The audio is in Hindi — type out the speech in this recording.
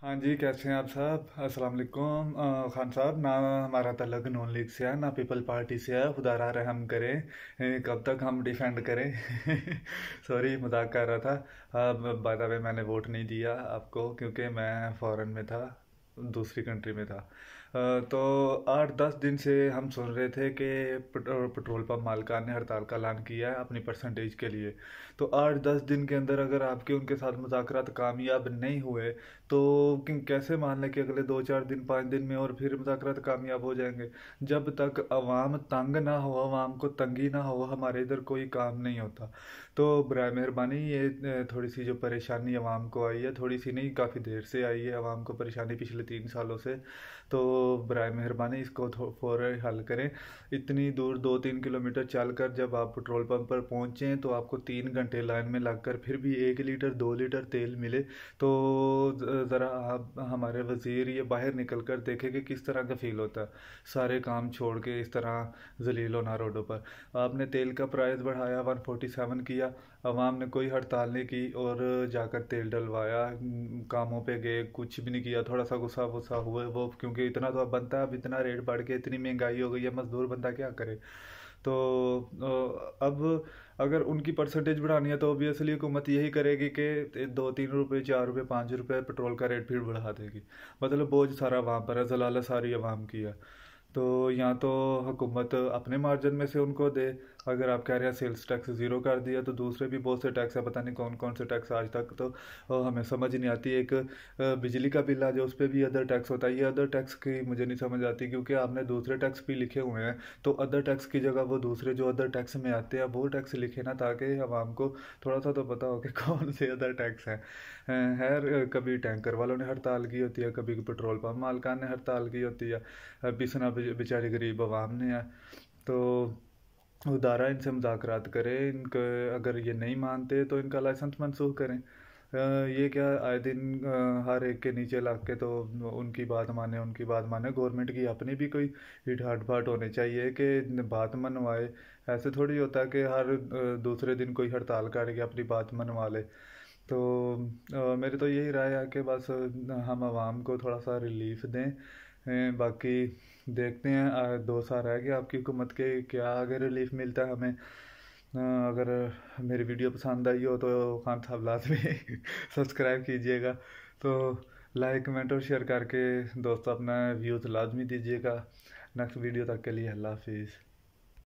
हाँ जी कैसे हैं आप साहब अस्सलाम वालेकुम खान साहब ना हमारा तलग नॉन लीग से है ना पीपल पार्टी से है खुदा रहा है हम करें कब तक हम डिफेंड करें सॉरी मजाक कर रहा था बाय द वे मैंने वोट नहीं दिया आपको क्योंकि मैं फॉरेन में था दूसरी कंट्री में था तो आठ दस दिन से हम सुन रहे थे कि पेट्रोल पंप मालकान ने हड़ताल का ऐलान किया है अपनी परसेंटेज के लिए तो आठ दस दिन के अंदर अगर आपके उनके साथ मुजाकर कामयाब नहीं हुए तो कैसे मान लें कि अगले दो चार दिन पाँच दिन में और फिर मुजाकर कामयाब हो जाएंगे जब तक अवाम तंग ना हो अवाम को तंगी ना हो हमारे इधर कोई काम नहीं होता तो बर मेहरबानी ये थोड़ी सी जो परेशानी अवाम को आई है थोड़ी सी नहीं काफ़ी देर से आई है आवाम को परेशानी पिछले पिछले तीन सालों से तो बर मेहरबानी इसको फ़ौर हल करें इतनी दूर दो तीन किलोमीटर चल कर जब आप पेट्रोल पंप पर पहुँचें तो आपको तीन घंटे लाइन में लग कर फिर भी एक लीटर दो लीटर तेल मिले तो ज़रा आप हमारे वज़ीर ये बाहर निकल कर देखें कि किस तरह का फील होता है सारे काम छोड़ के इस तरह जलील होना रोडों पर आपने तेल का प्राइस बढ़ाया वन सेवन किया आवाम ने कोई हड़ताल नहीं की और जाकर तेल डलवाया कामों पे गए कुछ भी नहीं किया थोड़ा सा भूसा भूसा हुए वो क्योंकि इतना तो अब बनता है अब इतना रेट बढ़ के इतनी महंगाई हो गई है मजदूर बंदा क्या करे तो अब अगर उनकी परसेंटेज बढ़ानी है तो ऑब्वियसली हुकूमत यही करेगी कि दो तीन रुपये चार रुपये पाँच रुपये पेट्रोल का रेट फिर बढ़ा देगी मतलब बोझ सारा वहाँ पर है जलाला सारी आवाम की है तो या तो हुकूमत अपने मार्जिन में से उनको दे अगर आप कह रहे हैं सेल्स टैक्स ज़ीरो कर दिया तो दूसरे भी बहुत से टैक्स है पता नहीं कौन कौन से टैक्स आज तक तो हमें समझ नहीं आती एक बिजली का बिल आ जाए उस पर भी अदर टैक्स होता है ये अदर टैक्स की मुझे नहीं समझ आती क्योंकि आपने दूसरे टैक्स भी लिखे हुए हैं तो अदर टैक्स की जगह वो दूसरे जो अदर टैक्स में आते हैं वो टैक्स लिखे ना ताकि आवाम को थोड़ा सा तो पता हो कि कौन से अदर टैक्स हैं है कभी टैंकर वालों ने हड़ताल की होती है कभी पेट्रोल पम्प मालकान ने हड़ताल की होती है बिसना बेचारे गरीब आवाम ने है तो उदारा इनसे मुजात करें इनके अगर ये नहीं मानते तो इनका लाइसेंस मनसूख करें ये क्या आए दिन हर एक के नीचे लग के तो उनकी बात माने उनकी बात माने गवर्नमेंट की अपनी भी कोई हिट हट भाट होनी चाहिए कि बात मनवाए ऐसे थोड़ी होता कि हर दूसरे दिन कोई हड़ताल करके अपनी बात मनवा ले तो मेरी तो यही राय है कि बस हम आवाम को थोड़ा सा रिलीफ दें बाकी देखते हैं दो साल रह गया आपकी हुकूमत के क्या अगर रिलीफ मिलता है हमें अगर मेरी वीडियो पसंद आई हो तो खान साहब लाजमी सब्सक्राइब कीजिएगा तो लाइक कमेंट और शेयर करके दोस्तों अपना व्यूज़ लाजमी दीजिएगा नेक्स्ट वीडियो तक के लिए अल्लाह हाफिज़